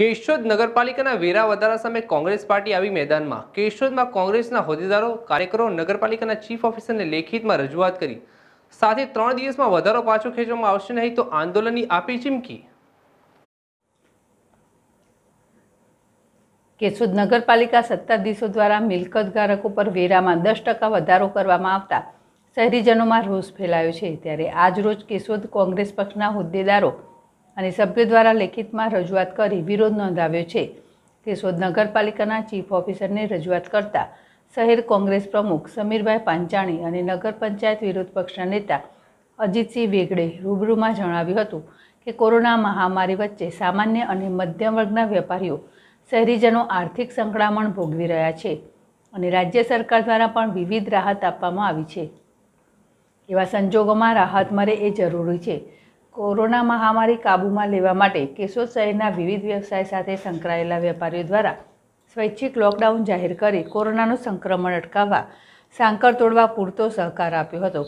કેશોદ નગરપાલિકાના વેરા વધારા સામે કોંગ્રેસ પાર્ટી આવી મેદાનમાં કેશોદમાં કોંગ્રેસના હોદ્દેદારો કાર્યકરો નગરપાલિકાના ચીફ ઓફિસરને લેખિતમાં રજૂઆત કરી સાથે ત્રણ દિવસમાં વધારો પાછો ખેંચવામાં આવશે નહીં તો આંદોલનની આપી ચીમકી કેશોદ નગરપાલિકા સત્તાધીશો દ્વારા મિલકત મિલકતધારકો પર વેરામાં દસ ટકા વધારો કરવામાં આવતા શહેરીજનોમાં રોષ ફેલાયો છે ત્યારે આજરોજ કેશોદ કોંગ્રેસ પક્ષના હોદ્દેદારો અને સભ્યો દ્વારા લેખિતમાં રજૂઆત કરી વિરોધ નોંધાવ્યો છે તે શોધ નગરપાલિકાના ચીફ ઓફિસરને રજૂઆત કરતા શહેર કોંગ્રેસ પ્રમુખ સમીરભાઈ પાંચાણી અને નગર પંચાયત વિરોધ પક્ષના નેતા અજીતસિંહ વેગડે રૂબરૂમાં જણાવ્યું હતું કે કોરોના મહામારી વચ્ચે સામાન્ય અને મધ્યમ વર્ગના વેપારીઓ શહેરીજનો આર્થિક સંકળામણ ભોગવી રહ્યા છે અને રાજ્ય સરકાર દ્વારા પણ વિવિધ રાહત આપવામાં આવી છે એવા સંજોગોમાં રાહત મળે એ જરૂરી છે કોરોના મહામારી કાબૂમાં લેવા માટે કેશોદ શહેરના વિવિધ વ્યવસાય સાથે સંકળાયેલા વેપારીઓ દ્વારા સ્વૈચ્છિક લોકડાઉન જાહેર કરી કોરોનાનું સંક્રમણ અટકાવવા સાંકળ તોડવા પૂરતો સહકાર આપ્યો હતો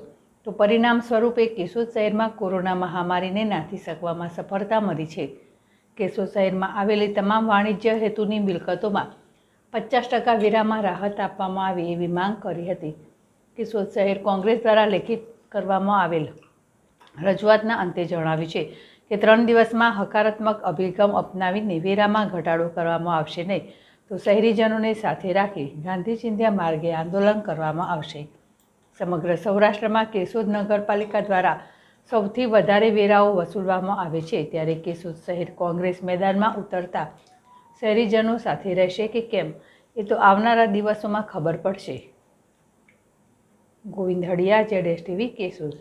તો પરિણામ સ્વરૂપે કેશોદ શહેરમાં કોરોના મહામારીને નાથી શકવામાં સફળતા મળી છે કેશોદ શહેરમાં આવેલી તમામ વાણિજ્ય હેતુની મિલકતોમાં પચાસ ટકા વેરામાં રાહત આપવામાં આવે એવી માંગ કરી હતી કેશોદ શહેર કોંગ્રેસ દ્વારા લેખિત કરવામાં આવેલ રજૂઆતના અંતે જણાવ્યું છે કે ત્રણ દિવસમાં હકારાત્મક અભિગમ અપનાવીને વેરામાં ઘટાડો કરવામાં આવશે નહીં તો શહેરીજનોને સાથે રાખી ગાંધીચિંધ્યા માર્ગે આંદોલન કરવામાં આવશે સમગ્ર સૌરાષ્ટ્રમાં કેશોદ નગરપાલિકા દ્વારા સૌથી વધારે વેરાઓ વસૂલવામાં આવે છે ત્યારે કેશોદ શહેર કોંગ્રેસ મેદાનમાં ઉતરતા શહેરીજનો સાથે રહેશે કે કેમ એ તો આવનારા દિવસોમાં ખબર પડશે Govind Hadiya Z S TV Keshod